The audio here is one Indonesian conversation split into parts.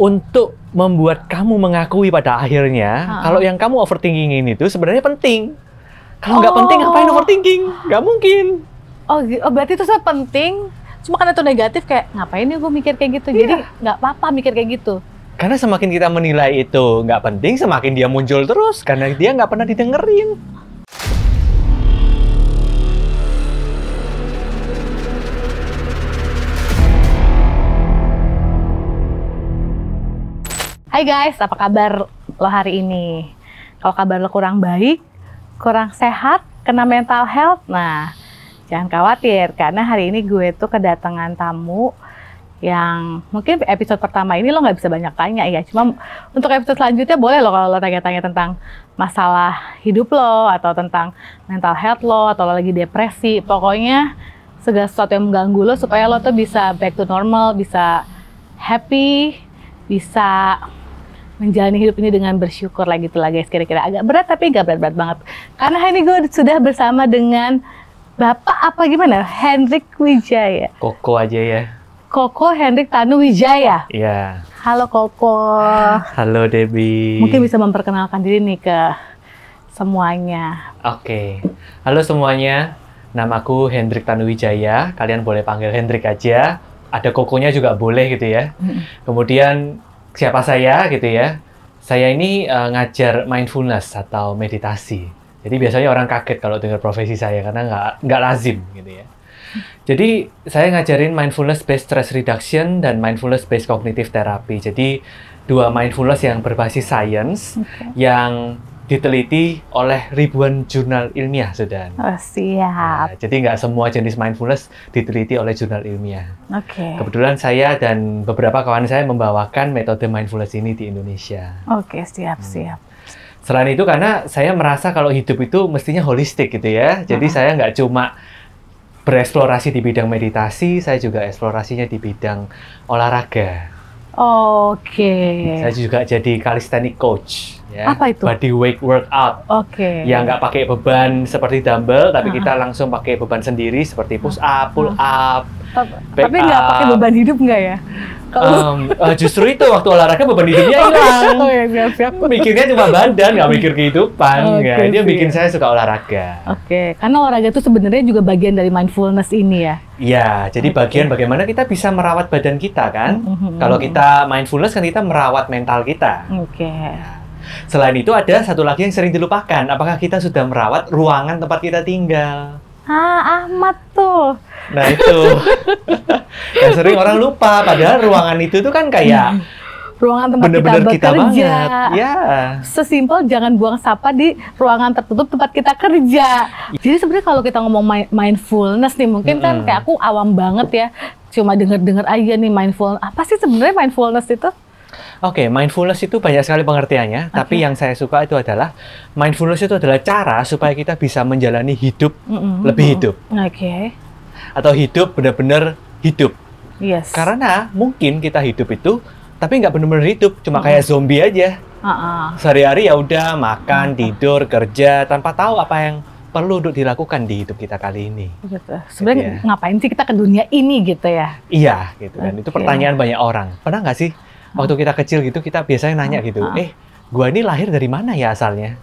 untuk membuat kamu mengakui pada akhirnya ha. kalau yang kamu overthinking ini tuh sebenarnya penting. Kalau nggak oh. penting ngapain oh. overthinking? Nggak mungkin. Oh, oh berarti itu sangat penting. Cuma karena itu negatif kayak ngapain nih ya gue mikir kayak gitu. Yeah. Jadi nggak apa-apa mikir kayak gitu. Karena semakin kita menilai itu nggak penting, semakin dia muncul terus karena dia nggak pernah didengerin. Hai guys, apa kabar lo hari ini? Kalau kabar lo kurang baik, kurang sehat, kena mental health, nah jangan khawatir karena hari ini gue tuh kedatangan tamu yang mungkin episode pertama ini lo nggak bisa banyak tanya ya. Cuma untuk episode selanjutnya boleh lo kalau lo tanya-tanya tentang masalah hidup lo atau tentang mental health lo atau lo lagi depresi. Pokoknya segala sesuatu yang mengganggu lo supaya lo tuh bisa back to normal, bisa happy, bisa menjalani hidup ini dengan bersyukur lah gitu lah guys kira-kira agak berat tapi nggak berat-berat banget karena ini gue sudah bersama dengan Bapak apa gimana Hendrik Wijaya Koko aja ya Koko Hendrik Tanu Wijaya Iya Halo Koko Halo Debbie mungkin bisa memperkenalkan diri nih ke semuanya Oke okay. Halo semuanya Nama aku Hendrik Tanu Wijaya kalian boleh panggil Hendrik aja ada kokonya juga boleh gitu ya. Kemudian siapa saya gitu ya. Saya ini uh, ngajar mindfulness atau meditasi. Jadi biasanya orang kaget kalau dengar profesi saya karena nggak nggak lazim gitu ya. Jadi saya ngajarin mindfulness based stress reduction dan mindfulness based cognitive therapy. Jadi dua mindfulness yang berbasis science okay. yang diteliti oleh ribuan jurnal ilmiah, sudah. Oh, siap. Nah, jadi nggak semua jenis mindfulness diteliti oleh jurnal ilmiah. Oke. Okay. Kebetulan saya dan beberapa kawan saya membawakan metode mindfulness ini di Indonesia. Oke, okay, siap, hmm. siap. Selain itu karena saya merasa kalau hidup itu mestinya holistik gitu ya. Jadi uh -huh. saya nggak cuma bereksplorasi di bidang meditasi, saya juga eksplorasinya di bidang olahraga. Oke. Okay. Saya juga jadi calisthenic coach ya. Apa itu? Body weight workout. Oke. Okay. Yang nggak pakai beban seperti dumbbell, tapi uh ah. -huh. kita langsung pakai beban sendiri seperti push up, ah. pull up. Uh Tapi nggak pakai beban hidup nggak ya? Um, uh, justru itu waktu olahraga beban hidupnya oh, hilang. oh ya, Mikirnya cuma badan, nggak mikir kehidupan. Okay, ya. yang bikin saya suka olahraga. Oke, okay. karena olahraga itu sebenarnya juga bagian dari mindfulness ini ya. Iya, jadi okay. bagian bagaimana kita bisa merawat badan kita kan. Mm -hmm. Kalau kita mindfulness kan kita merawat mental kita. Oke. Okay. Ya. Selain itu ada satu lagi yang sering dilupakan, apakah kita sudah merawat ruangan tempat kita tinggal? Ah, Ahmad tuh. Nah itu. yang sering orang lupa, padahal ruangan itu tuh kan kayak ruangan tempat Bener -bener kita bekerja. Kita Ya. Sesimpel jangan buang sampah di ruangan tertutup tempat kita kerja. Jadi sebenarnya kalau kita ngomong mindfulness nih mungkin mm -hmm. kan kayak aku awam banget ya. Cuma denger-denger aja nih mindfulness. Apa sih sebenarnya mindfulness itu? Oke, okay, mindfulness itu banyak sekali pengertiannya, okay. tapi yang saya suka itu adalah mindfulness itu adalah cara supaya kita bisa menjalani hidup mm -hmm. lebih hidup. Oke. Okay. Atau hidup benar-benar hidup. Yes. Karena mungkin kita hidup itu tapi nggak benar-benar hidup, cuma mm -hmm. kayak zombie aja. Uh -uh. Sehari-hari ya udah makan, mm -hmm. tidur, kerja tanpa tahu apa yang perlu untuk dilakukan di hidup kita kali ini. Gitu. Sebenarnya gitu ya. ngapain sih kita ke dunia ini gitu ya? Iya, gitu kan. Okay. Itu pertanyaan banyak orang. Pernah nggak sih waktu kita kecil gitu kita biasanya nanya ah, gitu, ah. eh gua ini lahir dari mana ya asalnya?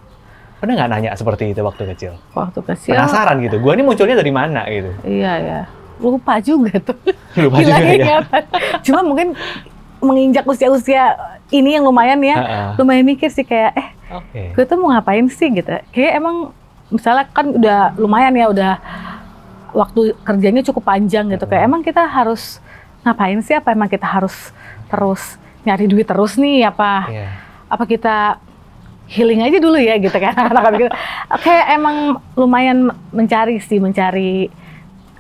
Pernah nggak nanya seperti itu waktu kecil? Waktu kecil. Penasaran gitu, gua ini munculnya dari mana gitu? Iya ya, lupa juga tuh. Lupa juga ya. Cuma mungkin menginjak usia-usia ini yang lumayan ya, uh-uh. lumayan mikir sih kayak eh, okay. gue tuh mau ngapain sih gitu. Kayak emang misalnya kan udah lumayan ya, udah waktu kerjanya cukup panjang gitu. Uh-uh. Kayak hmm. emang kita harus ngapain sih? Apa emang kita harus terus nyari duit terus nih apa yeah. apa kita healing aja dulu ya gitu kan anak-anak gitu. Oke, emang lumayan mencari sih mencari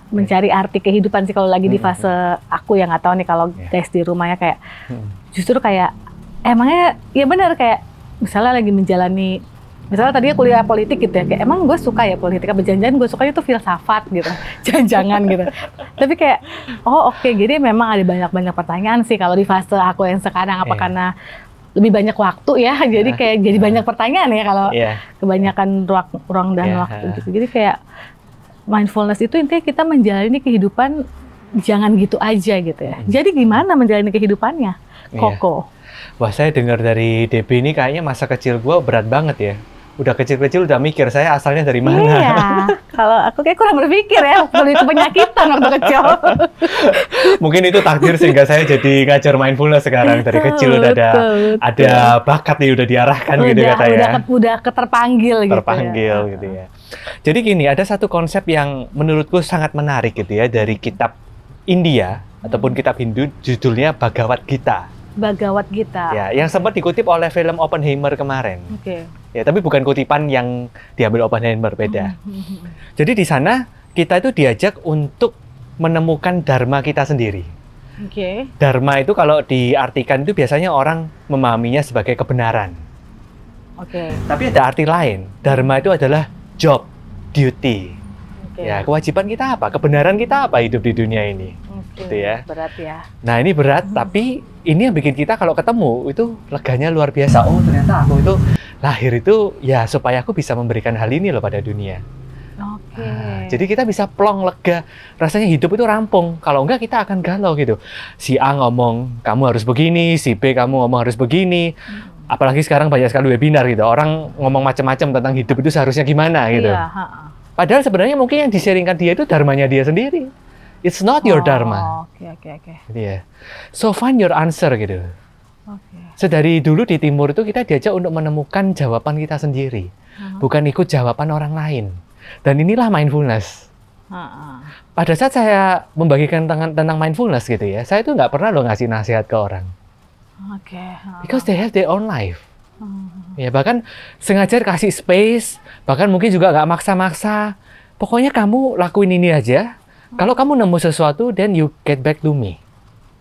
mencari arti kehidupan sih kalau lagi di hmm. fase aku yang nggak tahu nih kalau yeah. guys di rumahnya kayak hmm. justru kayak emangnya ya benar kayak misalnya lagi menjalani misalnya tadi kuliah politik gitu ya kayak emang gue suka ya politik apa jangan gue sukanya tuh filsafat gitu jangan-jangan gitu tapi kayak oh oke okay, jadi memang ada banyak-banyak pertanyaan sih kalau di fase aku yang sekarang apa yeah. karena lebih banyak waktu ya jadi nah, kayak yeah. jadi nah. banyak pertanyaan ya kalau yeah. kebanyakan ruang ruang dan yeah. waktu gitu jadi kayak mindfulness itu intinya kita menjalani kehidupan jangan gitu aja gitu ya mm. jadi gimana menjalani kehidupannya iya. koko yeah. Wah saya dengar dari Debbie ini kayaknya masa kecil gue berat banget ya udah kecil-kecil udah mikir saya asalnya dari mana. Iya. Kalau aku kayak kurang berpikir ya, lebih itu penyakitan waktu kecil. Mungkin itu takdir sehingga saya jadi ngajar mindfulness sekarang dari kecil udah ada ada bakat nih udah diarahkan gitu udah, gitu katanya. Udah udah keterpanggil gitu. Ya. Terpanggil ya. gitu ya. Jadi gini, ada satu konsep yang menurutku sangat menarik gitu ya dari kitab India ataupun kitab Hindu judulnya Bhagavad Gita. Bagawat Gita. Ya, yang sempat dikutip oleh film Oppenheimer kemarin. Oke. Okay ya tapi bukan kutipan yang diambil Oppenheimer beda. Jadi di sana kita itu diajak untuk menemukan dharma kita sendiri. Okay. Dharma itu kalau diartikan itu biasanya orang memahaminya sebagai kebenaran. Okay. Tapi ada arti lain. Dharma itu adalah job, duty. Okay. Ya kewajiban kita apa? Kebenaran kita apa hidup di dunia ini? gitu ya. Iya, berat ya. Nah ini berat, hmm. tapi ini yang bikin kita kalau ketemu itu leganya luar biasa. Oh ternyata aku itu lahir itu ya supaya aku bisa memberikan hal ini loh pada dunia. Oke. Okay. Nah, jadi kita bisa plong lega. Rasanya hidup itu rampung. Kalau enggak kita akan galau gitu. Si A ngomong kamu harus begini, si B kamu ngomong harus begini. Hmm apalagi sekarang banyak sekali webinar gitu orang ngomong macam-macam tentang hidup itu seharusnya gimana gitu. Iya, ha -ha. Padahal sebenarnya mungkin yang diseringkan dia itu dharmanya dia sendiri. It's not your oh, dharma. Oke okay, oke okay, oke. Okay. Yeah. So find your answer gitu. Okay. So dari dulu di timur itu kita diajak untuk menemukan jawaban kita sendiri, uh-huh. bukan ikut jawaban orang lain. Dan inilah mindfulness. uh uh Pada saat saya membagikan tentang, tentang mindfulness gitu ya, saya itu nggak pernah loh ngasih nasihat ke orang. Oke. Okay. Uh-huh. Because they have their own life. Uh-huh. Ya bahkan sengaja kasih space, bahkan mungkin juga nggak maksa-maksa. Pokoknya kamu lakuin ini aja, kalau kamu nemu sesuatu, then you get back to me.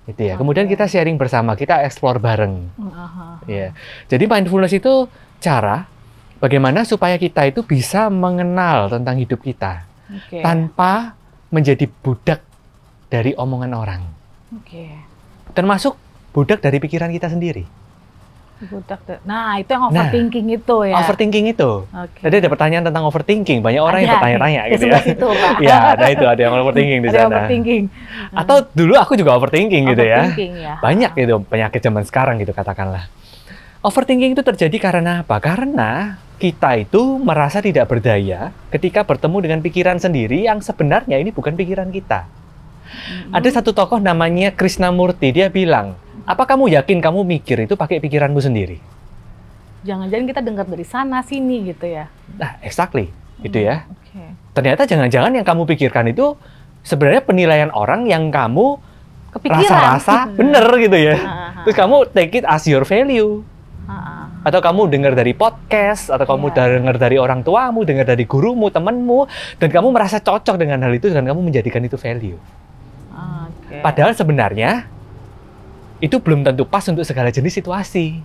Gitu ya. Okay. Kemudian kita sharing bersama, kita explore bareng. Uh -huh. Ya. Jadi mindfulness itu cara bagaimana supaya kita itu bisa mengenal tentang hidup kita okay. tanpa menjadi budak dari omongan orang. Okay. Termasuk budak dari pikiran kita sendiri. Nah, itu yang nah, overthinking nah, itu ya. Overthinking itu. Okay. Tadi ada pertanyaan tentang overthinking. Banyak orang ada, yang bertanya-tanya gitu ya. Itu, Pak. ya, ada itu ada yang overthinking di ada sana. overthinking. Atau hmm. dulu aku juga overthinking, overthinking gitu ya. ya. Banyak gitu penyakit zaman sekarang gitu katakanlah. Overthinking itu terjadi karena apa? Karena kita itu merasa tidak berdaya ketika bertemu dengan pikiran sendiri yang sebenarnya ini bukan pikiran kita. Hmm. Ada satu tokoh namanya Krishnamurti, dia bilang, apa kamu yakin kamu mikir itu pakai pikiranmu sendiri? Jangan-jangan kita dengar dari sana sini gitu ya. Nah, exactly. Gitu ya. hmm, ya. Okay. Ternyata jangan-jangan yang kamu pikirkan itu sebenarnya penilaian orang yang kamu rasa-rasa bener gitu ya. Aha. Ah. Terus kamu take it as your value. Aha. Ah. atau kamu dengar dari podcast, atau kamu yeah. dengar dari orang tuamu, dengar dari gurumu, temanmu, dan kamu merasa cocok dengan hal itu dan kamu menjadikan itu value. Ah, okay. Padahal sebenarnya itu belum tentu pas untuk segala jenis situasi.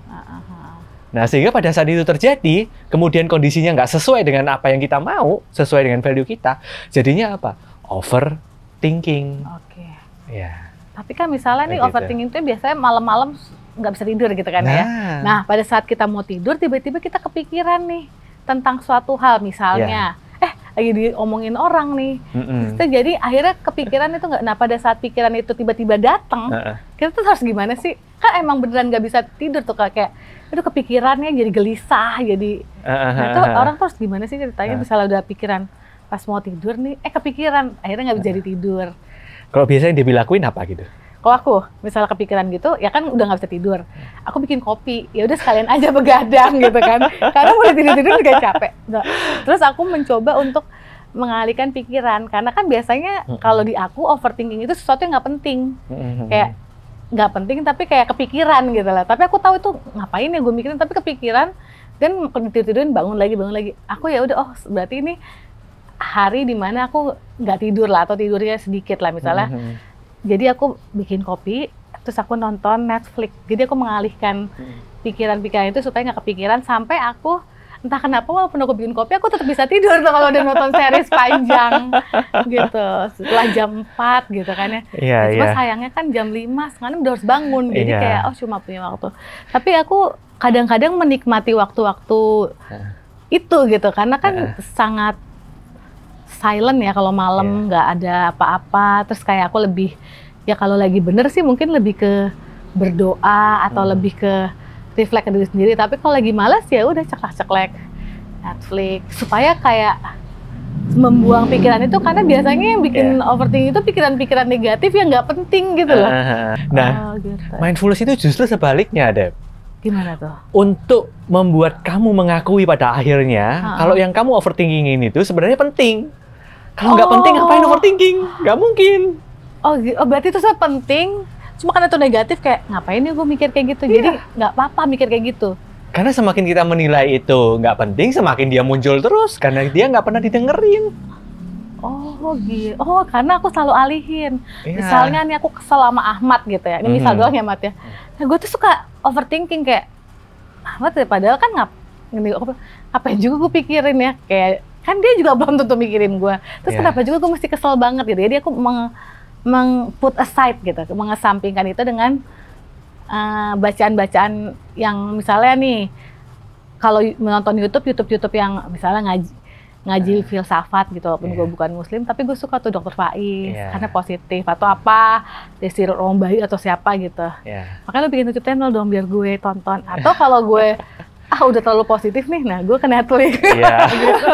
Nah, sehingga pada saat itu terjadi, kemudian kondisinya nggak sesuai dengan apa yang kita mau, sesuai dengan value kita, jadinya apa? Overthinking. Oke. Ya. Tapi kan misalnya nih gitu. overthinking itu biasanya malam-malam nggak bisa tidur gitu kan ya? nah. ya. Nah, pada saat kita mau tidur, tiba-tiba kita kepikiran nih tentang suatu hal misalnya. Yeah lagi diomongin orang nih. Mm-hmm. Terus jadi akhirnya kepikiran itu nggak. Nah pada saat pikiran itu tiba-tiba datang, uh-uh. kita tuh harus gimana sih? Kan emang beneran nggak bisa tidur tuh kayak, itu kepikirannya jadi gelisah, jadi uh-huh. nah, itu orang tuh harus gimana sih ceritanya? Uh-huh. Misalnya udah pikiran pas mau tidur nih, eh kepikiran, akhirnya nggak uh-huh. jadi tidur. Kalau biasanya dia dilakuin apa gitu? Kalau aku misalnya kepikiran gitu, ya kan udah nggak bisa tidur. Aku bikin kopi, ya udah sekalian aja begadang gitu kan. Karena udah tidur tidur juga capek. Nah, terus aku mencoba untuk mengalihkan pikiran karena kan biasanya kalau di aku overthinking itu sesuatu yang nggak penting kayak nggak penting tapi kayak kepikiran gitu lah tapi aku tahu itu ngapain ya gue mikirin tapi kepikiran dan tidur-tidurin bangun lagi bangun lagi aku ya udah oh berarti ini hari dimana aku nggak tidur lah atau tidurnya sedikit lah misalnya mm-hmm jadi aku bikin kopi terus aku nonton Netflix jadi aku mengalihkan hmm. pikiran-pikiran itu supaya nggak kepikiran sampai aku entah kenapa walaupun aku bikin kopi aku tetap bisa tidur tuh kalau udah nonton series panjang gitu setelah jam 4 gitu kan ya yeah, iya, cuma yeah. sayangnya kan jam 5 sekarang udah harus bangun jadi yeah. kayak oh cuma punya waktu tapi aku kadang-kadang menikmati waktu-waktu yeah. itu gitu karena kan yeah. sangat silent ya kalau malam iya. nggak yeah. ada apa-apa terus kayak aku lebih ya kalau lagi bener sih mungkin lebih ke berdoa atau hmm. lebih ke reflect ke diri sendiri tapi kalau lagi malas ya udah ceklek-ceklek Netflix supaya kayak membuang pikiran itu karena biasanya yang bikin yeah. overthinking itu pikiran-pikiran negatif yang nggak penting gitu loh. Nah, oh, gitu. mindfulness itu justru sebaliknya, Deb. Gimana tuh? Untuk membuat kamu mengakui pada akhirnya uh -uh. kalau yang kamu overthinkingin itu sebenarnya penting. Kalau nggak oh. penting ngapain oh. overthinking? Nggak mungkin. Oh, oh berarti itu saya penting. Cuma karena itu negatif kayak ngapain ya gue mikir kayak gitu. Yeah. Jadi iya. nggak apa-apa mikir kayak gitu. Karena semakin kita menilai itu nggak penting, semakin dia muncul terus karena dia nggak pernah didengerin. Oh gitu. Oh karena aku selalu alihin. Yeah. Misalnya nih aku kesel sama Ahmad gitu ya. Ini mm misal doang ya Mat ya. Iya. Nah gue tuh suka overthinking kayak Ahmad ya padahal kan ngap ngapain juga gue pikirin ya kayak kan dia juga belum tentu mikirin gue terus yeah. kenapa juga gue mesti kesel banget gitu jadi ya? aku meng, meng put aside gitu mengesampingkan itu dengan bacaan eh, bacaan-bacaan yang misalnya nih kalau menonton YouTube YouTube YouTube yang misalnya ngaji ngaji uh, filsafat gitu walaupun yeah. gue iya. bukan muslim tapi gue suka tuh dokter Faiz yeah. karena positif atau apa Desi bayi atau siapa gitu yeah. makanya lo bikin YouTube channel dong biar gue tonton atau kalau gue ah udah terlalu positif nih, nah gue kena Netflix. Iya. Gitu.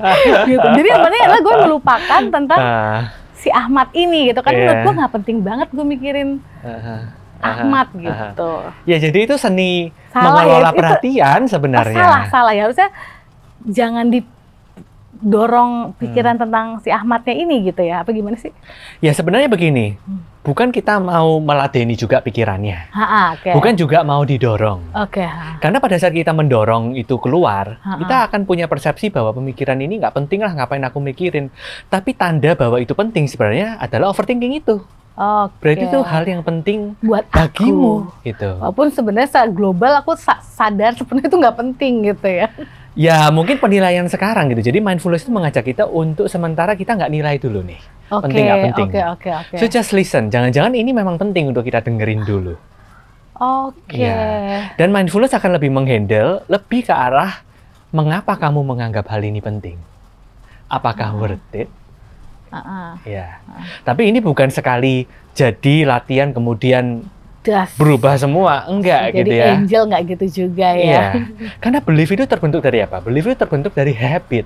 Yeah. gitu. Jadi sebenarnya adalah gue melupakan tentang uh. si Ahmad ini gitu kan yeah. menurut iya. gue nggak penting banget gue mikirin uh -huh. Ahmad uh -huh. gitu. Ya jadi itu seni salah, ya, mengelola ya, perhatian itu, sebenarnya. Oh, salah salah ya harusnya jangan di dorong pikiran hmm. tentang si Ahmadnya ini gitu ya apa gimana sih? Ya sebenarnya begini. Hmm bukan kita mau meladeni juga pikirannya. Ha -ha, okay. Bukan juga mau didorong. Okay, Karena pada saat kita mendorong itu keluar, ha -ha. kita akan punya persepsi bahwa pemikiran ini nggak penting lah ngapain aku mikirin. Tapi tanda bahwa itu penting sebenarnya adalah overthinking itu. Okay. Berarti itu hal yang penting buat bagimu aku. gitu. Walaupun sebenarnya secara global aku sadar sebenarnya itu nggak penting gitu ya. Ya mungkin penilaian sekarang gitu. Jadi mindfulness itu mengajak kita untuk sementara kita nggak nilai dulu nih okay, penting nggak penting. okay, okay, Okay. So just listen. Jangan-jangan ini memang penting untuk kita dengerin dulu. Oke. Okay. Ya. Dan mindfulness akan lebih menghandle lebih ke arah mengapa kamu menganggap hal ini penting. Apakah hmm. worth it? Uh-uh. Ya. Uh. Tapi ini bukan sekali jadi latihan kemudian Das. berubah semua, enggak jadi gitu ya. Jadi angel enggak gitu juga ya. ya. Karena belief itu terbentuk dari apa? Belief itu terbentuk dari habit.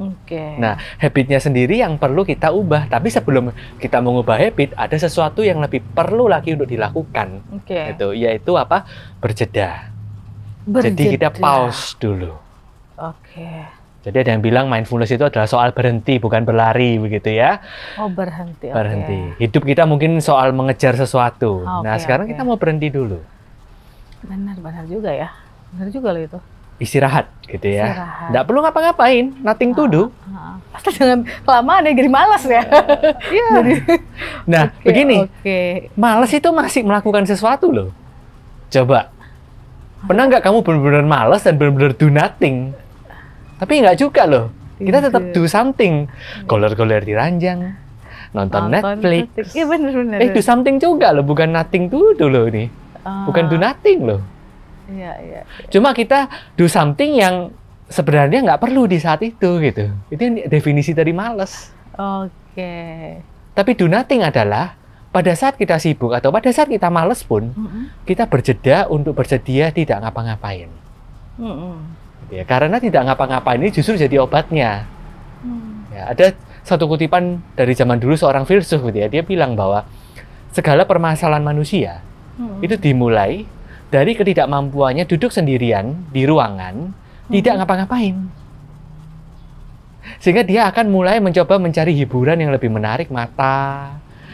Okay. Nah, habitnya sendiri yang perlu kita ubah. Tapi sebelum kita mengubah habit, ada sesuatu yang lebih perlu lagi untuk dilakukan. Okay. Itu yaitu apa? Berjeda. Berjeda. Jadi kita pause dulu. Oke. Okay. Jadi ada yang bilang mindfulness itu adalah soal berhenti bukan berlari begitu ya. Oh, berhenti. Berhenti. Okay. Hidup kita mungkin soal mengejar sesuatu. Oh, ah, okay, nah, sekarang okay. kita mau berhenti dulu. Benar, benar juga ya. Benar juga loh itu istirahat gitu ya. Tidak perlu ngapa-ngapain, nothing to do. Ah, ah. Asal jangan kelamaan ya jadi malas ya. Iya. yeah. nah, okay, begini. Okay. Malas itu masih melakukan sesuatu loh. Coba. Pernah nggak kamu benar-benar malas dan benar-benar do nothing? Tapi nggak juga loh. Kita iya. tetap do something. Goler-goler hmm. di ranjang, nonton, nonton Netflix. Iya benar-benar. Eh, do something juga loh, bukan nothing to do loh ini. Ah. Bukan do nothing loh. Iya, iya, iya. Cuma kita do something yang sebenarnya nggak perlu di saat itu gitu. Itu definisi dari males. Oke. Okay. Tapi do nothing adalah pada saat kita sibuk atau pada saat kita males pun mm -hmm. kita berjeda untuk bersedia tidak ngapa-ngapain. Mm -hmm. Ya, karena tidak ngapa-ngapain ini justru jadi obatnya. Mm. Ya, ada satu kutipan dari zaman dulu seorang filsuf gitu ya, dia bilang bahwa segala permasalahan manusia mm -hmm. itu dimulai dari ketidakmampuannya duduk sendirian di ruangan, hmm. tidak ngapa-ngapain. Sehingga dia akan mulai mencoba mencari hiburan yang lebih menarik mata.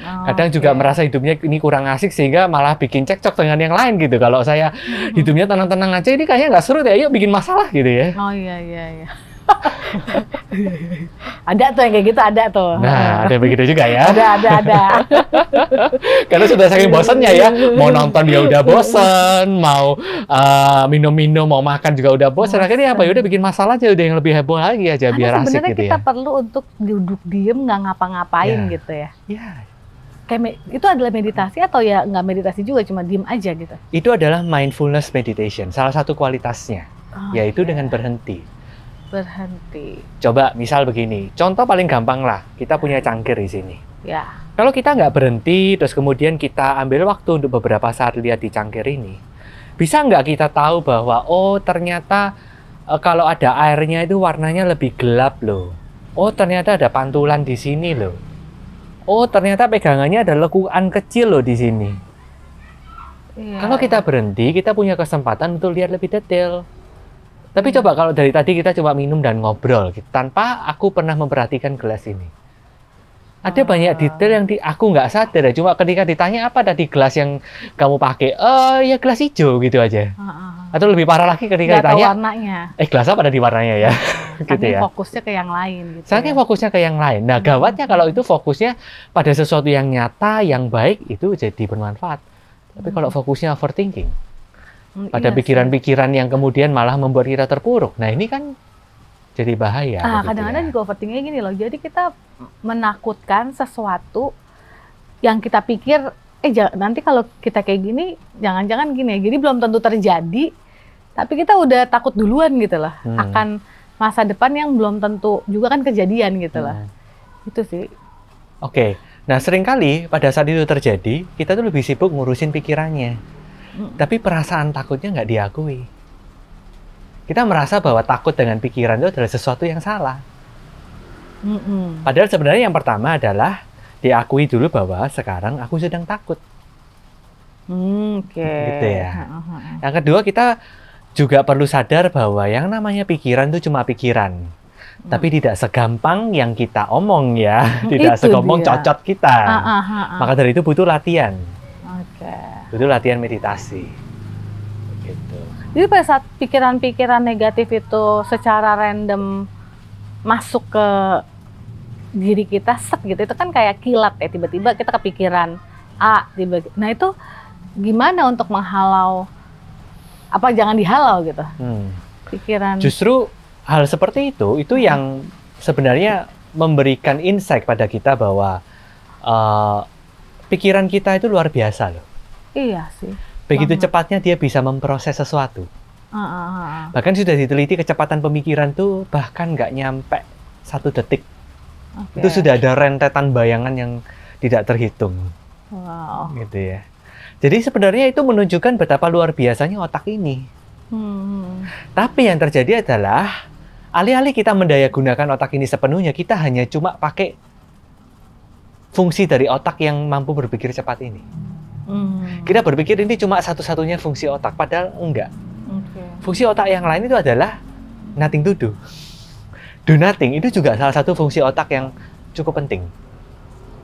Oh, Kadang okay. juga merasa hidupnya ini kurang asik sehingga malah bikin cekcok dengan yang lain gitu. Kalau saya mhm. hidupnya tenang-tenang aja ini kayaknya nggak seru ya, yuk bikin masalah gitu ya. Oh iya iya iya ada tuh yang kayak gitu ada tuh. Nah, ada yang begitu juga ya. ada, ada, ada. Karena sudah saking bosannya ya, mau nonton dia udah bosan, mau eh, minum-minum, uh, mau makan juga udah bosan. Akhirnya apa ya udah bikin masalah aja udah yang lebih heboh lagi aja Karena biar asik gitu ya. kita perlu untuk duduk diem nggak ngapa-ngapain yeah. gitu ya. Iya. Yeah kayak itu adalah meditasi atau ya nggak meditasi juga cuma diem aja gitu? Itu adalah mindfulness meditation, salah satu kualitasnya, oh, yaitu okay. Iya. dengan berhenti berhenti. Coba misal begini, contoh paling gampang lah, kita punya cangkir di sini. Ya. Kalau kita nggak berhenti, terus kemudian kita ambil waktu untuk beberapa saat lihat di cangkir ini, bisa nggak kita tahu bahwa oh ternyata eh, kalau ada airnya itu warnanya lebih gelap loh. Oh ternyata ada pantulan di sini loh. Oh ternyata pegangannya ada lekukan kecil loh di sini. Ya. Kalau kita berhenti, kita punya kesempatan untuk lihat lebih detail tapi hmm. coba kalau dari tadi kita cuma minum dan ngobrol gitu, tanpa aku pernah memperhatikan gelas ini. Ada ah. banyak detail yang di, aku nggak sadar. Ya, cuma ketika ditanya apa tadi gelas yang kamu pakai, oh ya gelas hijau gitu aja. Ah, Atau lebih parah lagi ketika gak ditanya, warnanya. eh gelas apa tadi warnanya ya? Hmm. gitu ya. fokusnya ke yang lain. Gitu Saking ya. fokusnya ke yang lain. Nah hmm. gawatnya hmm. kalau itu fokusnya pada sesuatu yang nyata, yang baik itu jadi bermanfaat. Tapi hmm. kalau fokusnya overthinking, pada hmm, iya pikiran-pikiran yang kemudian malah membuat kita terpuruk. Nah ini kan jadi bahaya. Ah kadang-kadang juga overthinkingnya gini loh. Jadi kita menakutkan sesuatu yang kita pikir eh nanti kalau kita kayak gini jangan-jangan gini ya. Jadi belum tentu terjadi. Tapi kita udah takut duluan gitu loh hmm. akan masa depan yang belum tentu juga kan kejadian gitu hmm. lah. Itu sih. Oke. Okay. Nah, seringkali pada saat itu terjadi, kita tuh lebih sibuk ngurusin pikirannya tapi perasaan takutnya nggak diakui. Kita merasa bahwa takut dengan pikiran itu adalah sesuatu yang salah. Hmm. Padahal sebenarnya yang pertama adalah diakui dulu bahwa sekarang aku sedang takut. Hmm, oke. Okay. Gitu ya. Yang kedua kita juga perlu sadar bahwa yang namanya pikiran itu cuma pikiran. Mm. Tapi tidak segampang yang kita omong ya, tidak itu segampang dia. cocot kita. Ah, ah, ah, Maka dari itu butuh latihan. Okay. Itu latihan meditasi. Gitu. Jadi pada saat pikiran-pikiran negatif itu secara random masuk ke diri kita set gitu itu kan kayak kilat ya tiba-tiba kita kepikiran A tiba nah itu gimana untuk menghalau apa jangan dihalau gitu hmm. pikiran justru hal seperti itu itu yang hmm. sebenarnya memberikan insight pada kita bahwa uh, pikiran kita itu luar biasa loh. Iya sih. Begitu banget. cepatnya dia bisa memproses sesuatu. Uh, uh, uh. Bahkan sudah diteliti kecepatan pemikiran tuh bahkan nggak nyampe satu detik. Okay. Itu sudah ada rentetan bayangan yang tidak terhitung. Wow. Gitu ya. Jadi sebenarnya itu menunjukkan betapa luar biasanya otak ini. Hmm. Tapi yang terjadi adalah alih-alih kita mendaya gunakan otak ini sepenuhnya, kita hanya cuma pakai fungsi dari otak yang mampu berpikir cepat ini. Hmm. Kita berpikir ini cuma satu-satunya fungsi otak, padahal enggak. Okay. Fungsi otak yang lain itu adalah nothing to do. Do nothing itu juga salah satu fungsi otak yang cukup penting.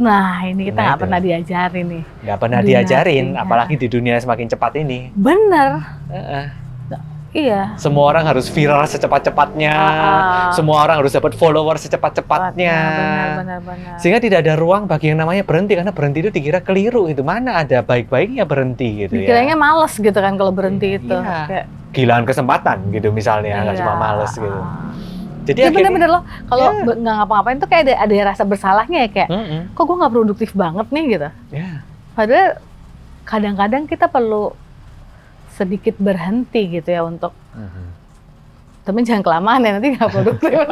Nah, ini kita nggak nah, pernah diajarin nih. Nggak pernah do diajarin, nothing. apalagi di dunia semakin cepat ini. Bener. Uh -uh. Iya. Semua orang harus viral secepat-cepatnya. Ah, ah. Semua orang harus dapat follower secepat-cepatnya. Benar-benar. Sehingga tidak ada ruang bagi yang namanya berhenti karena berhenti itu dikira keliru itu mana ada baik-baiknya berhenti gitu ya. Dikiranya males gitu kan kalau berhenti iya. itu. Iya. Kayak... Kehilangan kesempatan gitu misalnya nggak iya. cuma males gitu. Ah. Jadi ya bener-bener loh, kalau yeah. Iya. nggak ngapa-ngapain tuh kayak ada, ada rasa bersalahnya ya kayak, mm -hmm. kok gue nggak produktif banget nih gitu. Yeah. Padahal kadang-kadang kita perlu sedikit berhenti gitu ya untuk mm -hmm. tapi jangan kelamaan ya nanti nggak produktif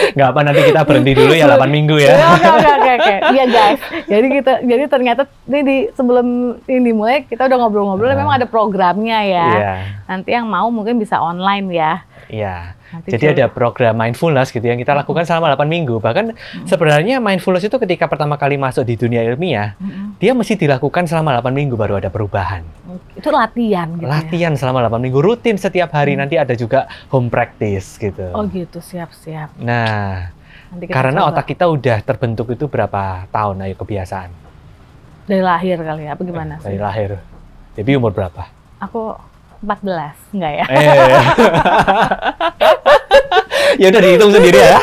nggak apa nanti kita berhenti dulu ya 8 minggu ya oke oke oke iya guys jadi kita jadi ternyata ini di sebelum ini dimulai kita udah ngobrol-ngobrol uh, memang ada programnya ya yeah. nanti yang mau mungkin bisa online ya iya yeah. Jadi ada program mindfulness gitu yang kita lakukan selama 8 minggu. Bahkan sebenarnya mindfulness itu ketika pertama kali masuk di dunia ilmiah, dia mesti dilakukan selama 8 minggu baru ada perubahan. Itu latihan gitu ya? Latihan ya? selama 8 minggu rutin setiap hari. Hmm. Nanti ada juga home practice gitu. Oh gitu, siap-siap. Nah, Nanti karena coba. otak kita udah terbentuk itu berapa tahun ayo kebiasaan? Dari lahir kali ya, apa gimana iya, sih? Dari lahir. Jadi umur berapa? Aku 14, enggak ya? Eh, iya. ya udah dihitung sendiri ya.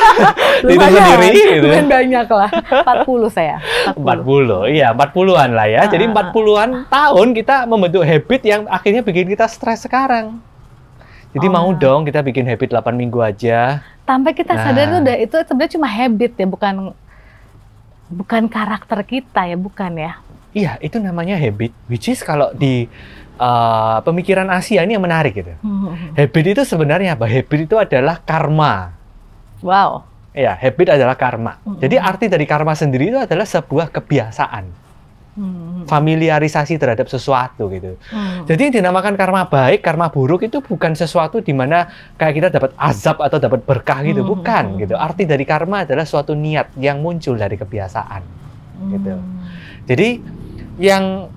dihitung sendiri gitu. Lumayan banyak lah. 40 saya. 40. 40. Iya, 40-an lah ya. Ah. Jadi 40-an tahun kita membentuk habit yang akhirnya bikin kita stres sekarang. Jadi oh. mau ah. dong kita bikin habit 8 minggu aja. Sampai kita nah. sadar itu udah itu sebenarnya cuma habit ya, bukan bukan karakter kita ya, bukan ya. Iya, itu namanya habit. Which is kalau di uh, pemikiran Asia ini yang menarik gitu. Hmm. Habit itu sebenarnya apa? Habit itu adalah karma. Wow. Ya, habit adalah karma. Hmm. Jadi arti dari karma sendiri itu adalah sebuah kebiasaan. Hmm. familiarisasi terhadap sesuatu gitu. Hmm. Jadi yang dinamakan karma baik, karma buruk itu bukan sesuatu di mana kayak kita dapat azab atau dapat berkah gitu, bukan gitu. Arti dari karma adalah suatu niat yang muncul dari kebiasaan gitu. Jadi yang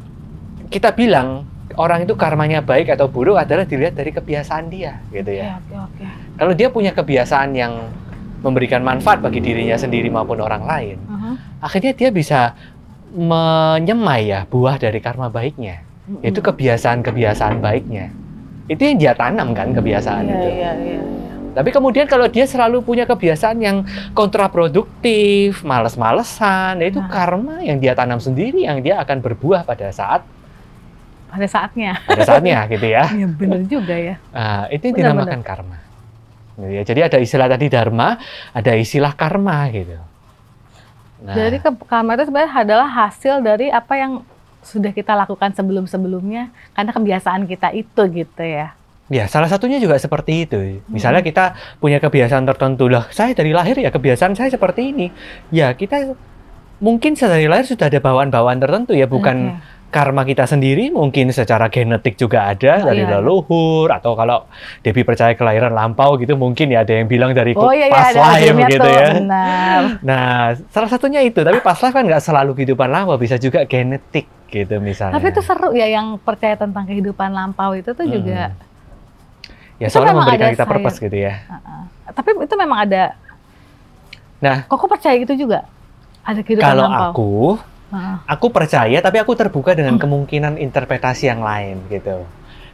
kita bilang orang itu karmanya baik atau buruk adalah dilihat dari kebiasaan dia gitu ya. Oke, iya, oke, oke. Kalau dia punya kebiasaan yang memberikan manfaat bagi dirinya sendiri maupun orang lain, uh -huh. akhirnya dia bisa menyemai ya buah dari karma baiknya, uh yaitu kebiasaan-kebiasaan baiknya. Itu yang dia tanam kan kebiasaan yeah, itu. Yeah, yeah. Iya. Tapi kemudian kalau dia selalu punya kebiasaan yang kontraproduktif, males-malesan, ya itu nah. karma yang dia tanam sendiri yang dia akan berbuah pada saat pada saatnya. Pada saatnya gitu ya. Iya benar juga ya. Nah, itu yang dinamakan karma. Gitu ya, jadi ada istilah tadi dharma, ada istilah karma gitu. Nah, jadi karma itu sebenarnya adalah hasil dari apa yang sudah kita lakukan sebelum-sebelumnya karena kebiasaan kita itu gitu ya. Ya, salah satunya juga seperti itu. Hmm. Misalnya kita punya kebiasaan tertentu lah, saya dari lahir ya kebiasaan saya seperti ini. Ya, kita mungkin dari lahir sudah ada bawaan-bawaan tertentu ya, bukan okay karma kita sendiri mungkin secara genetik juga ada oh, dari iya. leluhur atau kalau Debbie percaya kelahiran lampau gitu mungkin ya ada yang bilang dari oh, iya, past iya, life gitu tuh, ya. Benar. Nah salah satunya itu tapi past life kan nggak selalu kehidupan lampau bisa juga genetik gitu misalnya. Tapi itu seru ya yang percaya tentang kehidupan lampau itu tuh hmm. juga. Ya itu soalnya memberikan kita perpes gitu ya. Uh -uh. Tapi itu memang ada. Nah, kok percaya gitu juga? Ada kehidupan lampau. Kalau aku Aku percaya, tapi aku terbuka dengan hmm. kemungkinan interpretasi yang lain gitu.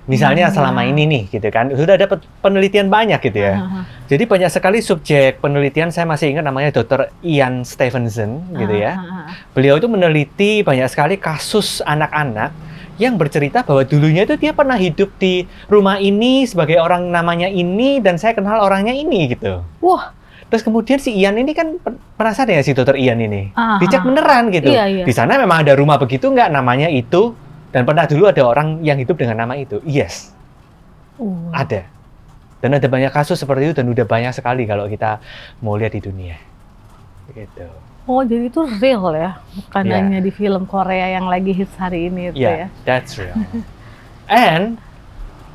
Misalnya hmm. selama iya. ini nih gitu kan, sudah ada penelitian banyak gitu ya. Hmm. Jadi banyak sekali subjek penelitian saya masih ingat namanya Dr. Ian Stevenson gitu ya. Beliau itu meneliti banyak sekali kasus anak-anak yang bercerita bahwa dulunya itu dia pernah hidup di rumah ini sebagai orang namanya ini dan saya kenal orangnya ini gitu. Wah, Terus kemudian si Ian ini kan penasaran ya si dokter Ian ini. Aha. Ah, Dicek ah. beneran gitu. Iya, iya. Di sana memang ada rumah begitu nggak namanya itu dan pernah dulu ada orang yang hidup dengan nama itu. Yes. Uh. Ada. Dan ada banyak kasus seperti itu dan udah banyak sekali kalau kita mau lihat di dunia. Gitu. Oh, jadi itu real ya, bukan yeah. hanya iya. di film Korea yang lagi hits hari ini itu yeah, ya. that's real. And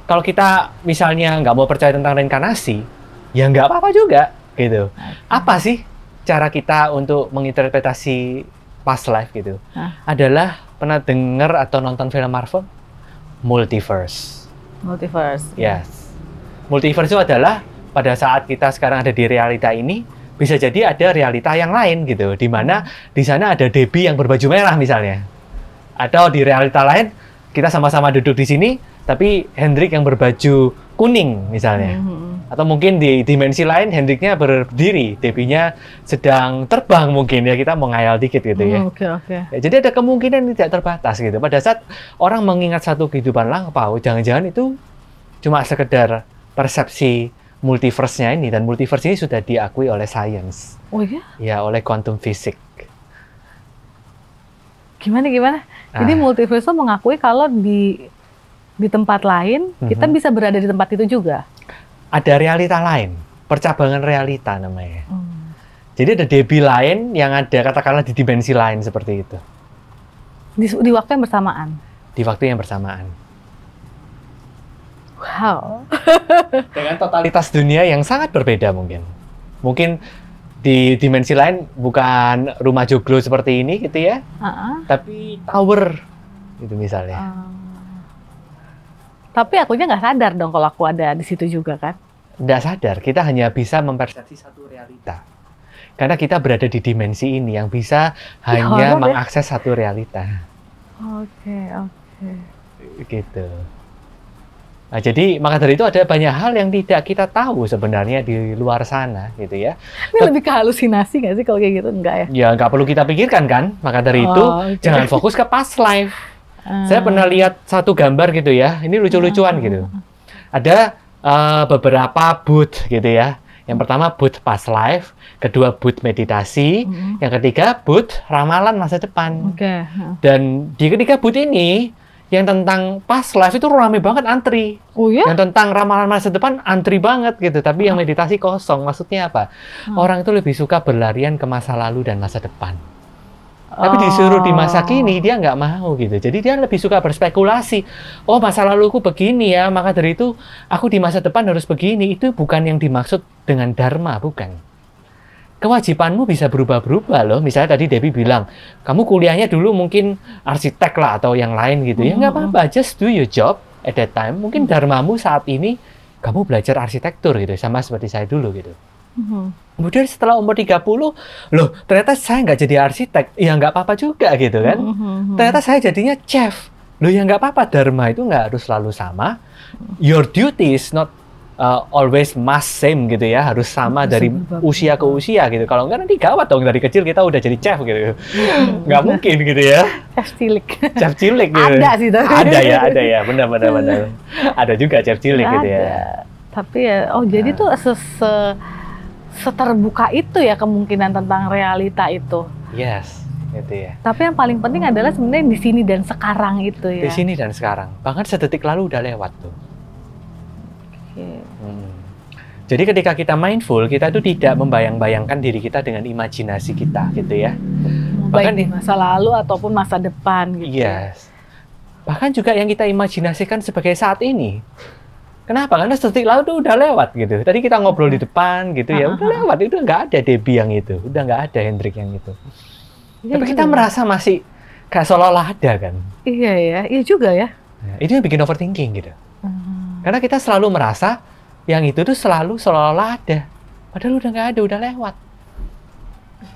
kalau kita misalnya nggak mau percaya tentang reinkarnasi, ya nggak apa-apa juga gitu. Apa sih cara kita untuk menginterpretasi past life gitu? Adalah pernah dengar atau nonton film Marvel? Multiverse. Multiverse. Yes. Multiverse itu adalah pada saat kita sekarang ada di realita ini, bisa jadi ada realita yang lain gitu, di mana di sana ada Debbie yang berbaju merah misalnya. Atau di realita lain kita sama-sama duduk di sini, tapi Hendrik yang berbaju kuning misalnya. Mm -hmm atau mungkin di dimensi lain Hendriknya berdiri, Debbie-nya sedang terbang mungkin ya kita mengayal dikit gitu ya. Hmm, oke oh, oke. Okay, ya, okay. Jadi ada kemungkinan tidak terbatas gitu. Pada saat orang mengingat satu kehidupan lampau, jangan-jangan itu cuma sekedar persepsi multiverse-nya ini dan multiverse ini sudah diakui oleh sains. Oh iya Ya oleh quantum fisik. Gimana gimana? Ah. Jadi multiverse mengakui kalau di di tempat lain mm -hmm. kita mhm. bisa berada di tempat itu juga ada realita lain, percabangan realita namanya. Hmm. Jadi ada debi lain yang ada katakanlah di dimensi lain seperti itu. Di, di waktu yang bersamaan. Di waktu yang bersamaan. Wow. Dengan totalitas dunia yang sangat berbeda mungkin. Mungkin di dimensi lain bukan rumah joglo seperti ini gitu ya, uh -uh. tapi tower itu misalnya. Uh. Tapi akunya nggak sadar dong kalau aku ada di situ juga kan? Nggak sadar, kita hanya bisa mempersepsi satu realita. Karena kita berada di dimensi ini yang bisa ya, hanya mengakses satu realita. Oke, oke. Gitu. Nah, jadi maka dari itu ada banyak hal yang tidak kita tahu sebenarnya di luar sana gitu ya. Ini Tet lebih ke halusinasi nggak sih kalau kayak gitu? Enggak ya? Ya nggak perlu kita pikirkan kan. Maka dari oh, itu okay. jangan fokus ke past life saya pernah lihat satu gambar gitu ya. Ini lucu-lucuan ya. gitu. Ada uh, beberapa booth gitu ya. Yang pertama booth past life, kedua booth meditasi, hmm. yang ketiga booth ramalan masa depan. Okay. Dan di ketiga booth ini yang tentang past life itu rame banget antri. Oh ya? Yang tentang ramalan masa depan antri banget gitu. Tapi hmm. yang oh. meditasi kosong. Maksudnya apa? Hmm. Orang itu lebih suka berlarian ke masa lalu dan masa depan. Tapi oh. disuruh masa kini dia nggak mau gitu. Jadi dia lebih suka berspekulasi. Oh masa laluku begini ya, maka dari itu aku di masa depan harus begini. Itu bukan yang dimaksud dengan dharma, bukan. Kewajibanmu bisa berubah-berubah loh. Misalnya tadi Debbie bilang, kamu kuliahnya dulu mungkin arsitek lah atau yang lain gitu. Ya nggak apa-apa, just do your job at that time. Mungkin dharmamu saat ini kamu belajar arsitektur gitu, sama seperti saya dulu gitu. Mm-hmm. Kemudian setelah umur 30, loh ternyata saya nggak jadi arsitek, ya nggak apa-apa juga gitu kan. Mm -hmm. Ternyata saya jadinya chef. Loh ya nggak apa-apa, Dharma itu nggak harus selalu sama. Your duty is not uh, always must same gitu ya, harus sama dari usia ke usia gitu. Kalau nggak nanti gawat dong, dari kecil kita udah jadi chef gitu. Hmm. Nggak mungkin gitu ya. Chef cilik. Chef cilik gitu. Ada sih tapi. Ada ya, ada ya, benar-benar. benar. Ada juga chef cilik gitu ya. Tapi ya, oh jadi nah. tuh se, -se seterbuka itu ya kemungkinan tentang realita itu. Yes, itu ya. Tapi yang paling penting adalah sebenarnya di sini dan sekarang itu ya. Di sini dan sekarang. Bahkan sedetik lalu udah lewat tuh. Hmm. Jadi ketika kita mindful, kita itu tidak membayang-bayangkan diri kita dengan imajinasi kita gitu ya. Bahkan di masa lalu ataupun masa depan gitu. Ya. Yes. Bahkan juga yang kita imajinasikan sebagai saat ini Kenapa? Karena setiap laut itu udah lewat gitu. Tadi kita ngobrol di iya. depan gitu ya, udah lewat itu nggak ada Debbie yang itu, udah nggak ada Hendrik yang itu. Ya, Tapi iya, kita juga. Iya. merasa masih kayak seolah-olah ada kan. Iya ya, iya juga ya. Nah, itu yang bikin overthinking gitu. Hmm. Karena kita selalu merasa yang itu tuh selalu seolah-olah ada. Padahal udah nggak ada, udah lewat.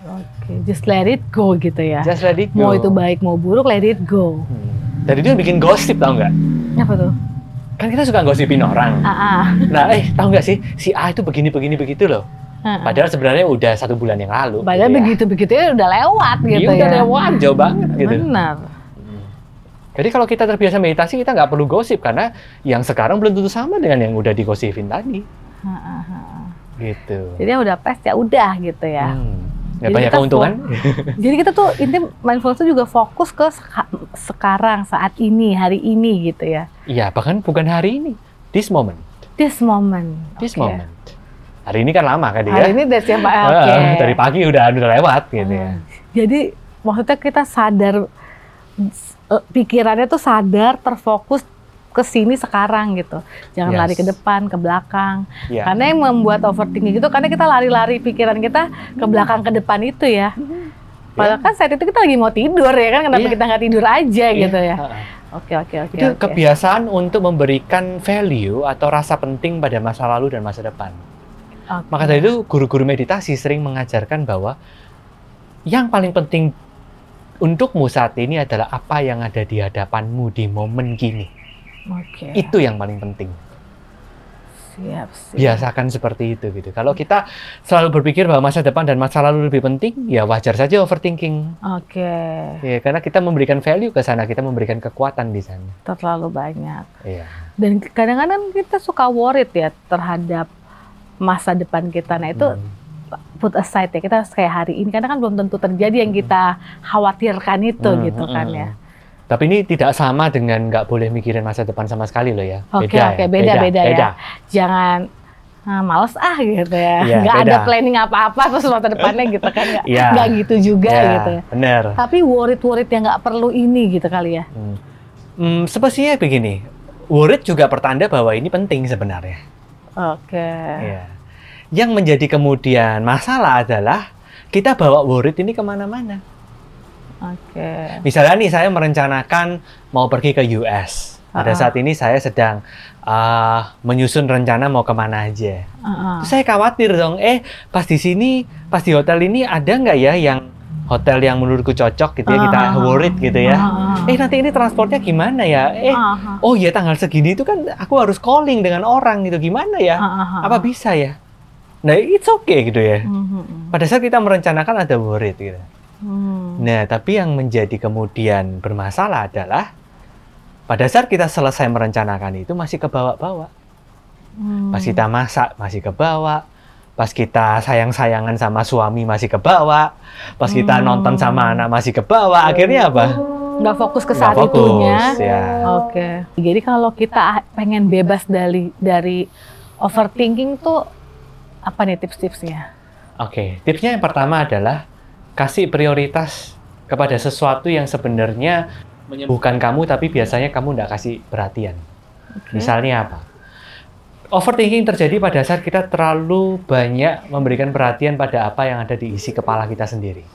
Oke, okay. just let it go gitu ya. Just let it go. Mau itu baik mau buruk, let it go. Hmm. Dan itu yang bikin gosip tau nggak? Apa tuh? kan kita suka gosipin orang. Uh -uh. Nah, eh tahu nggak sih si A itu begini begini begitu loh. Uh Padahal sebenarnya udah satu bulan yang lalu. Gitu Padahal gitu ya. begitu begitu ya udah lewat gitu iya, ya. Udah lewat jauh banget gitu. Benar. Hmm. Jadi kalau kita terbiasa meditasi kita nggak perlu gosip karena yang sekarang belum tentu sama dengan yang udah digosipin tadi. Uh -uh. Gitu. Jadi udah pas ya udah gitu ya. Hmm. Gak ya, banyak keuntungan. jadi kita tuh intinya mindfulness juga fokus ke sekarang, saat ini, hari ini gitu ya. Iya, bahkan bukan hari ini. This moment. This moment. This okay. moment. Hari ini kan lama kan dia. Hari ini dari siapa? Okay. dari pagi udah udah lewat gitu hmm. ya. Ah. Jadi maksudnya kita sadar eh, pikirannya tuh sadar terfokus ke sini sekarang gitu. Jangan yes. lari ke depan, ke belakang. Yeah. Karena yang membuat overthinking itu karena kita lari-lari pikiran kita ke iya. belakang, ke depan itu ya. Iya. Padahal yeah. kan saat itu kita lagi mau tidur ya kan, kenapa yeah. kita nggak tidur aja yeah. gitu ya. Oke oke oke. Itu okay. kebiasaan untuk memberikan value atau rasa penting pada masa lalu dan masa depan. Okay. Maka dari itu guru-guru meditasi sering mengajarkan bahwa yang paling penting untukmu saat ini adalah apa yang ada di hadapanmu di momen kini. Okay. Itu yang paling penting. Siap, siap. Biasakan seperti itu gitu. Kalau kita selalu berpikir bahwa masa depan dan masa lalu lebih penting, ya wajar saja overthinking. Oke. Okay. Ya, karena kita memberikan value ke sana, kita memberikan kekuatan di sana. Terlalu banyak. Iya. Dan kadang-kadang kita suka worried ya terhadap masa depan kita. Nah, itu hmm put aside ya kita kayak hari ini karena kan belum tentu terjadi yang hmm. kita khawatirkan itu hmm, gitu hmm, kan hmm. ya tapi ini tidak sama dengan nggak boleh mikirin masa depan sama sekali loh ya. Oke okay, oke okay. beda beda, beda, beda ya. Jangan nah, males ah gitu ya. ya nggak ada planning apa-apa terus masa depannya gitu kan nggak ya. Nggak gitu juga ya, gitu. Ya. Bener. Tapi worried worried yang nggak perlu ini gitu kali ya. Hmm. Hmm, sepertinya begini, worried juga pertanda bahwa ini penting sebenarnya. Oke. Okay. Ya. Yang menjadi kemudian masalah adalah kita bawa worried ini kemana-mana Oke. Okay. Misalnya nih saya merencanakan mau pergi ke US. Pada uh -huh. saat ini saya sedang uh, menyusun rencana mau kemana aja. Uh -huh. Terus saya khawatir dong, eh pas di sini, pas di hotel ini ada nggak ya yang hotel yang menurutku cocok gitu ya, kita worried gitu ya. Uh, eh nanti ini transportnya gimana ya? Eh uh, oh ya tanggal segini itu kan aku harus calling dengan orang gitu gimana ya? Apa bisa ya? Nah it's okay gitu ya. Mhm, mhm. Pada saat kita merencanakan ada worried gitu. Hmm. Nah, tapi yang menjadi kemudian bermasalah adalah pada saat kita selesai merencanakan itu masih ke bawah-bawah. Hmm. Pas kita masak masih ke bawah, pas kita sayang-sayangan sama suami masih ke bawah, pas kita hmm. nonton sama anak masih ke bawah, akhirnya apa? Nggak fokus ke saat Nggak fokus, itunya. Ya. Oke. Okay. Jadi kalau kita pengen bebas dari dari overthinking tuh apa nih tips-tipsnya? Oke, okay. tipsnya yang pertama adalah kasih prioritas kepada sesuatu yang sebenarnya Menyem bukan kamu tapi biasanya kamu tidak kasih perhatian. Okay. Misalnya apa? Overthinking terjadi pada saat kita terlalu banyak memberikan perhatian pada apa yang ada di isi kepala kita sendiri.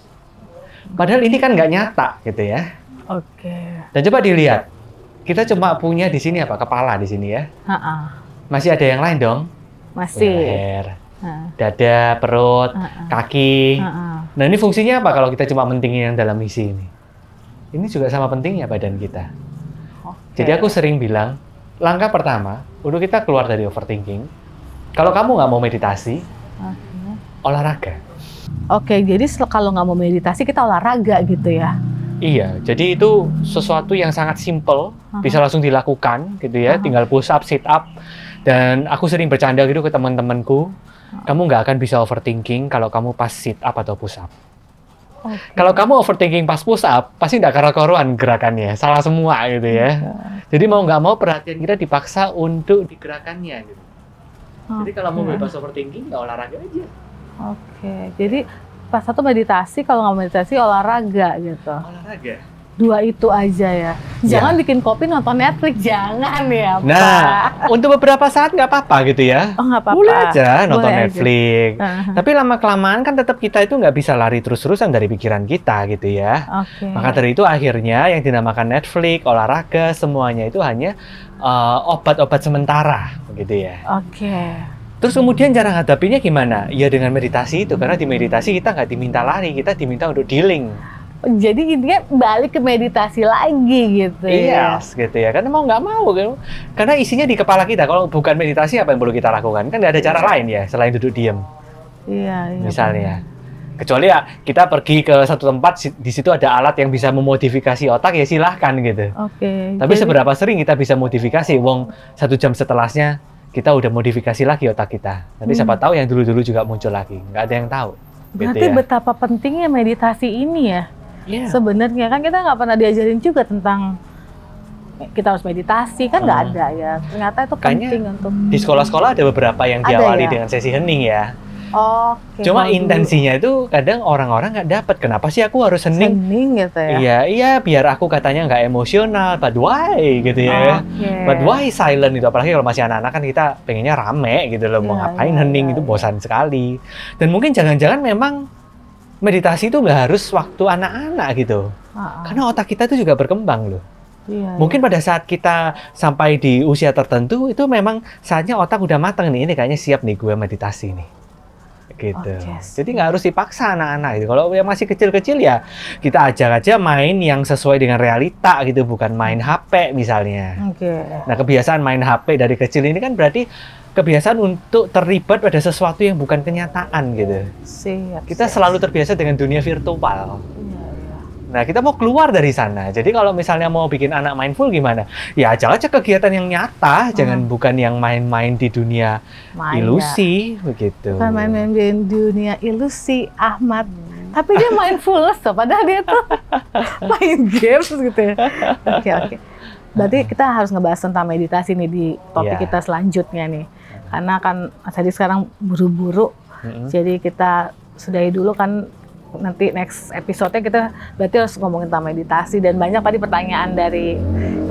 Padahal ini kan nggak nyata gitu ya. Oke. Okay. Dan coba dilihat, kita cuma punya di sini apa kepala di sini ya. Ha -ha. Masih ada yang lain dong. Masih. Leher, dada, perut, uh -uh. kaki. Uh -uh. Nah ini fungsinya apa kalau kita cuma mentingin yang dalam isi ini? Ini juga sama pentingnya badan kita. Okay. Jadi aku sering bilang, langkah pertama, untuk kita keluar dari overthinking, kalau kamu nggak mau meditasi, okay. olahraga. Oke, okay, jadi kalau nggak mau meditasi kita olahraga gitu ya? Iya, jadi itu sesuatu yang sangat simple, uh -huh. bisa langsung dilakukan gitu ya, uh -huh. tinggal push up, sit up. Dan aku sering bercanda gitu ke teman-temanku, Oh. Kamu nggak akan bisa overthinking kalau kamu pas sit up atau push up. Okay. Kalau kamu overthinking pas push up, pasti nggak karena koruan gerakannya, salah semua gitu ya. Iya. Jadi mau nggak mau perhatian kita dipaksa untuk digerakannya. Gitu. Okay. Jadi kalau mau bebas overthinking, nggak ya olahraga aja. Oke, okay. jadi pas satu meditasi, kalau nggak meditasi olahraga gitu. Olahraga dua itu aja ya. ya. Jangan ya. bikin kopi nonton Netflix, jangan ya. Pak. Nah, untuk beberapa saat nggak apa-apa gitu ya. Oh nggak apa-apa. Boleh aja nonton Boleh Netflix. Aja. Tapi lama kelamaan kan tetap kita itu nggak bisa lari terus-terusan dari pikiran kita gitu ya. Okay. Maka dari itu akhirnya yang dinamakan Netflix, olahraga, semuanya itu hanya uh, obat-obat sementara gitu ya. Oke. Okay. Terus kemudian cara hadapinya gimana? Ya dengan meditasi itu, karena di meditasi kita nggak diminta lari, kita diminta untuk dealing jadi intinya balik ke meditasi lagi gitu iya yes, gitu ya karena mau nggak mau kan. karena isinya di kepala kita kalau bukan meditasi apa yang perlu kita lakukan kan nggak ada cara lain ya selain duduk diam iya, iya misalnya kecuali ya kita pergi ke satu tempat di situ ada alat yang bisa memodifikasi otak ya silahkan gitu oke okay, tapi jadi... seberapa sering kita bisa modifikasi wong satu jam setelahnya kita udah modifikasi lagi otak kita nanti hmm. siapa tahu yang dulu-dulu juga muncul lagi nggak ada yang tahu gitu Berarti gitu ya. betapa pentingnya meditasi ini ya yeah. sebenarnya kan kita nggak pernah diajarin juga tentang kita harus meditasi kan nggak hmm. ada ya ternyata itu Kayaknya penting untuk di sekolah-sekolah ada beberapa yang diawali ya? dengan sesi hening ya Oh, okay, cuma intensinya itu kadang orang-orang nggak -orang dapat kenapa sih aku harus hening hening gitu ya iya iya biar aku katanya nggak emosional but why gitu ya okay. but why silent itu apalagi kalau masih anak-anak kan kita pengennya rame gitu loh mau iya, ngapain yeah, hening yeah. itu bosan sekali dan mungkin jangan-jangan memang meditasi itu nggak harus waktu anak-anak gitu. Uh-uh. Karena otak kita itu juga berkembang loh. Iya, iya. Mungkin iya. pada saat kita sampai di usia tertentu itu memang saatnya otak udah matang nih ini kayaknya siap nih gue meditasi nih gitu. Oh, yes. Jadi nggak harus dipaksa anak-anak gitu. Kalau yang masih kecil-kecil ya kita ajak aja main yang sesuai dengan realita gitu, bukan main HP misalnya. Okay. Nah kebiasaan main HP dari kecil ini kan berarti kebiasaan untuk terlibat pada sesuatu yang bukan kenyataan gitu. Siap, kita selalu terbiasa dengan dunia virtual. Iya, iya. Nah, kita mau keluar dari sana. Jadi kalau misalnya mau bikin anak mindful gimana? Ya ajak aja kegiatan yang nyata, hmm. jangan bukan yang main-main di dunia main ilusi ya. begitu. Bukan main-main di dunia ilusi, Ahmad. Hmm. Tapi dia mindful, loh, padahal dia tuh main games gitu ya. Oke, okay, oke. Okay. Berarti kita harus ngebahas tentang meditasi nih di topik yeah. kita selanjutnya nih karena kan Mas sekarang buru-buru mm-hmm. jadi kita sudahi dulu kan nanti next episode kita berarti harus ngomongin tentang meditasi dan banyak tadi pertanyaan dari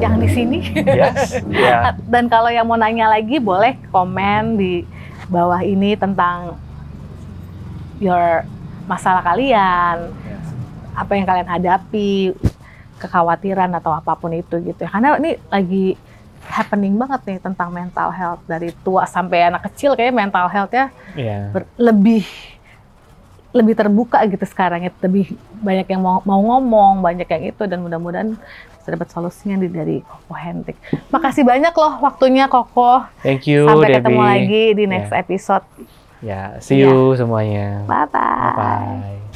yang di sini yes. yeah. dan kalau yang mau nanya lagi boleh komen di bawah ini tentang your masalah kalian apa yang kalian hadapi kekhawatiran atau apapun itu gitu ya karena ini lagi happening banget nih tentang mental health dari tua sampai anak kecil kayak mental health ya yeah. Iya. lebih lebih terbuka gitu sekarang ya lebih banyak yang mau, mau ngomong banyak yang itu dan mudah-mudahan bisa dapat solusinya dari Koko Hendrik. Makasih banyak loh waktunya Koko. Thank you. Sampai Debbie. ketemu lagi di next yeah. episode. Ya, yeah. see you yeah. semuanya. Bye bye. bye, -bye.